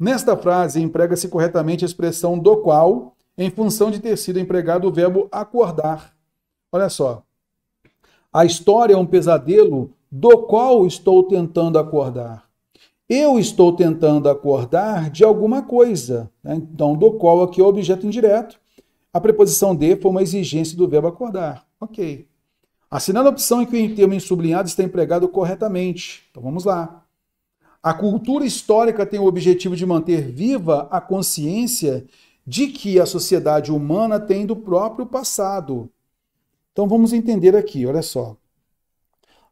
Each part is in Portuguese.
Nesta frase, emprega-se corretamente a expressão do qual, em função de ter sido empregado o verbo acordar. Olha só. A história é um pesadelo do qual estou tentando acordar. Eu estou tentando acordar de alguma coisa. Né? Então, do qual aqui é o objeto indireto. A preposição de foi uma exigência do verbo acordar. Ok. Assinale a opção em que o termo em sublinhado está empregado corretamente. Então vamos lá. A cultura histórica tem o objetivo de manter viva a consciência de que a sociedade humana tem do próprio passado. Então vamos entender aqui, olha só.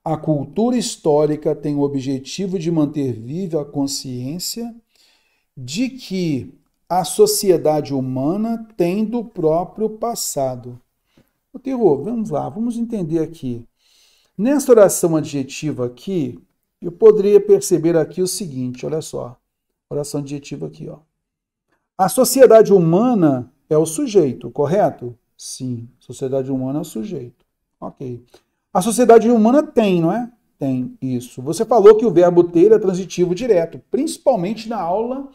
A cultura histórica tem o objetivo de manter viva a consciência de que a sociedade humana tem do próprio passado. O terror, vamos lá, vamos entender aqui. Nessa oração adjetiva aqui, eu poderia perceber aqui o seguinte, olha só, oração adjetiva aqui, ó. A sociedade humana é o sujeito, correto? Sim, sociedade humana é o sujeito. Ok. A sociedade humana tem, não é? Tem isso. Você falou que o verbo ter é transitivo direto, principalmente na aula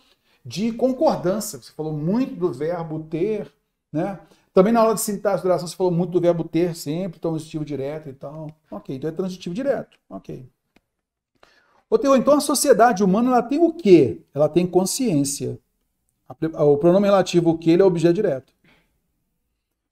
de concordância. Você falou muito do verbo ter, né? Também na aula de sintaxe de oração você falou muito do verbo ter sempre, então, transitivo direto e tal. Ok, então é transitivo direto. Ok então a sociedade humana ela tem o quê? Ela tem consciência. O pronome relativo o que ele é objeto direto.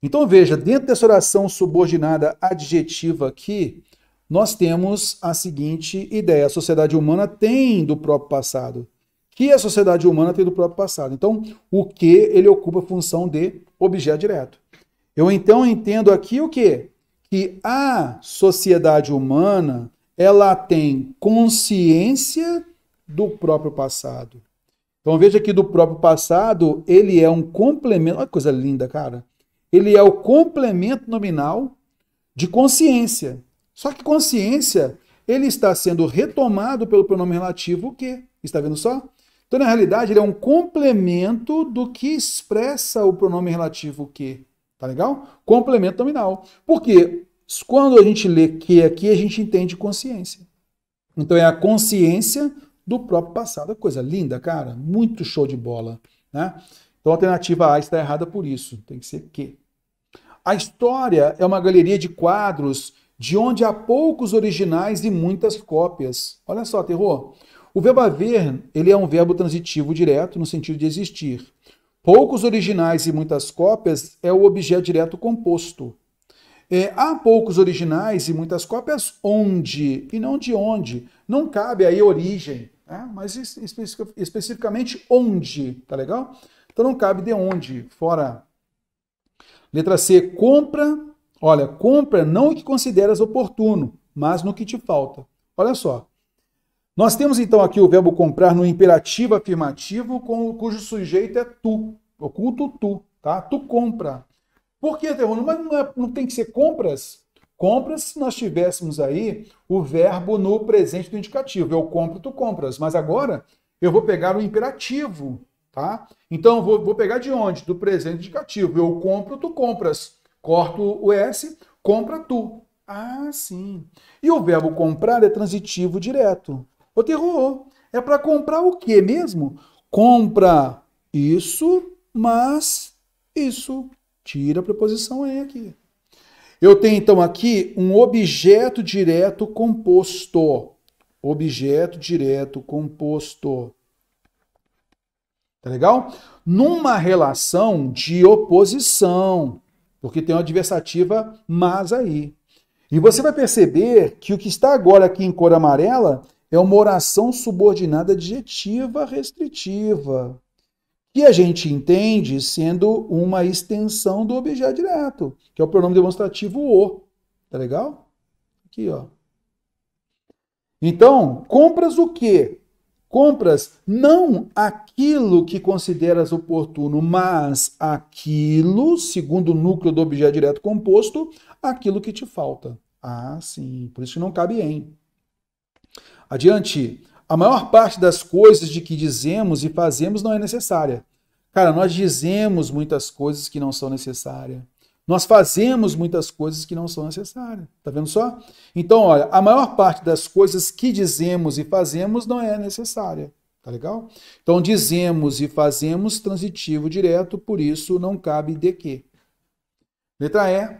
Então veja, dentro dessa oração subordinada adjetiva aqui, nós temos a seguinte ideia: a sociedade humana tem do próprio passado. Que a sociedade humana tem do próprio passado. Então, o que ele ocupa a função de objeto direto. Eu então entendo aqui o quê? Que a sociedade humana ela tem consciência do próprio passado. Então veja que do próprio passado, ele é um complemento, olha que coisa linda, cara. Ele é o complemento nominal de consciência. Só que consciência, ele está sendo retomado pelo pronome relativo o que? Está vendo só? Então, na realidade, ele é um complemento do que expressa o pronome relativo o que. Tá legal? Complemento nominal. Por quê? Quando a gente lê que aqui, a gente entende consciência. Então é a consciência do próprio passado. É coisa linda, cara. Muito show de bola. Né? Então a alternativa A está errada por isso. Tem que ser que. A história é uma galeria de quadros de onde há poucos originais e muitas cópias. Olha só, terror. O verbo haver, ele é um verbo transitivo direto no sentido de existir. Poucos originais e muitas cópias é o objeto direto composto. É, há poucos originais e muitas cópias onde e não de onde. Não cabe aí origem, né? mas especificamente onde, tá legal? Então não cabe de onde, fora. Letra C, compra. Olha, compra não o é que consideras oportuno, mas no que te falta. Olha só. Nós temos então aqui o verbo comprar no imperativo afirmativo, com, cujo sujeito é tu, oculto tu, tá? Tu compra. Por que, Terreno? Mas não, é, não tem que ser compras? Compras, se nós tivéssemos aí o verbo no presente do indicativo. Eu compro, tu compras. Mas agora eu vou pegar o imperativo, tá? Então, vou, vou pegar de onde? Do presente indicativo. Eu compro, tu compras. Corto o S, compra tu. Ah, sim. E o verbo comprar é transitivo direto. Ô, terror, é para comprar o quê mesmo? Compra isso, mas isso. Tira a preposição é aqui. Eu tenho então aqui um objeto direto composto. Objeto direto composto. Tá legal? Numa relação de oposição, porque tem uma adversativa mas aí. E você vai perceber que o que está agora aqui em cor amarela é uma oração subordinada adjetiva restritiva que a gente entende sendo uma extensão do objeto direto, que é o pronome demonstrativo o. Tá legal? Aqui, ó. Então, compras o quê? Compras não aquilo que consideras oportuno, mas aquilo, segundo o núcleo do objeto direto composto, aquilo que te falta. Ah, sim, por isso não cabe em. Adiante. A maior parte das coisas de que dizemos e fazemos não é necessária. Cara, nós dizemos muitas coisas que não são necessárias. Nós fazemos muitas coisas que não são necessárias. Tá vendo só? Então, olha, a maior parte das coisas que dizemos e fazemos não é necessária. Tá legal? Então, dizemos e fazemos transitivo direto, por isso não cabe de quê. Letra E.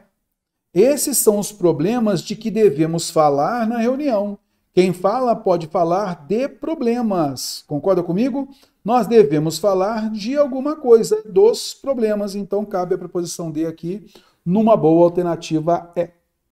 Esses são os problemas de que devemos falar na reunião. Quem fala pode falar de problemas. Concorda comigo? Nós devemos falar de alguma coisa, dos problemas. Então, cabe a preposição de aqui numa boa alternativa é.